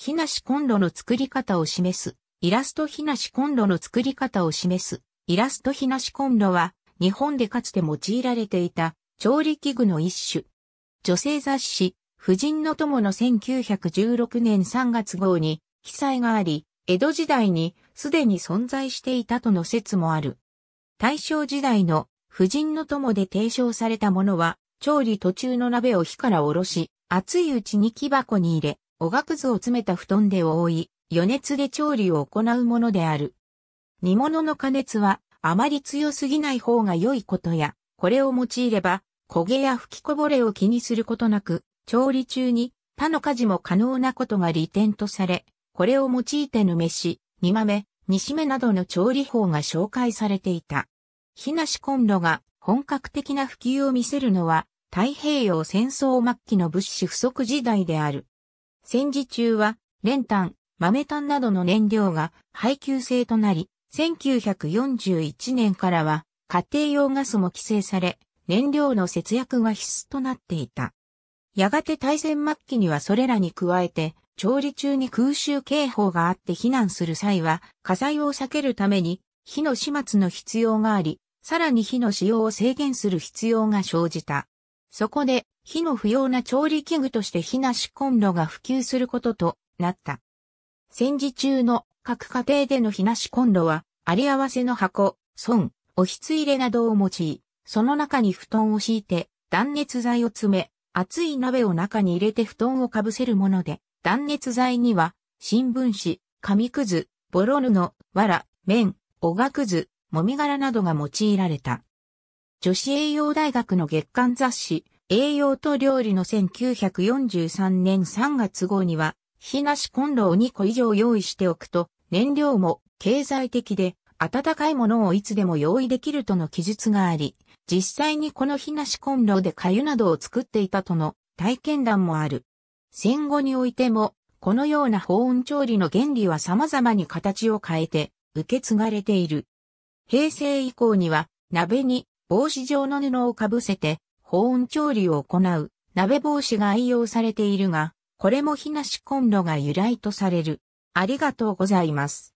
ひなしコンロの作り方を示す、イラストひなしコンロの作り方を示す、イラストひなしコンロは、日本でかつて用いられていた調理器具の一種。女性雑誌、婦人の友の1916年3月号に記載があり、江戸時代にすでに存在していたとの説もある。大正時代の婦人の友で提唱されたものは、調理途中の鍋を火からおろし、熱いうちに木箱に入れ、おがくずを詰めた布団で覆い、余熱で調理を行うものである。煮物の加熱は、あまり強すぎない方が良いことや、これを用いれば、焦げや吹きこぼれを気にすることなく、調理中に他の家事も可能なことが利点とされ、これを用いての飯、煮豆、煮しめなどの調理法が紹介されていた。火なしコンロが本格的な普及を見せるのは、太平洋戦争末期の物資不足時代である。戦時中は、練炭、豆炭などの燃料が配給制となり、1941年からは家庭用ガスも規制され、燃料の節約が必須となっていた。やがて大戦末期にはそれらに加えて、調理中に空襲警報があって避難する際は、火災を避けるために火の始末の必要があり、さらに火の使用を制限する必要が生じた。そこで、火の不要な調理器具として火なしコンロが普及することとなった。戦時中の各家庭での火なしコンロは、あり合わせの箱、損、おひつ入れなどを用い、その中に布団を敷いて、断熱材を詰め、熱い鍋を中に入れて布団をかぶせるもので、断熱材には、新聞紙、紙くず、ボロ布、藁、綿、おがくず、もみ殻などが用いられた。女子栄養大学の月刊雑誌、栄養と料理の1943年3月号には、火なしコンロを2個以上用意しておくと、燃料も経済的で、温かいものをいつでも用意できるとの記述があり、実際にこの火なしコンロで粥などを作っていたとの体験談もある。戦後においても、このような保温調理の原理は様々に形を変えて受け継がれている。平成以降には、鍋に帽子状の布をかぶせて、保温調理を行う鍋帽子が愛用されているが、これも日なしコンロが由来とされる。ありがとうございます。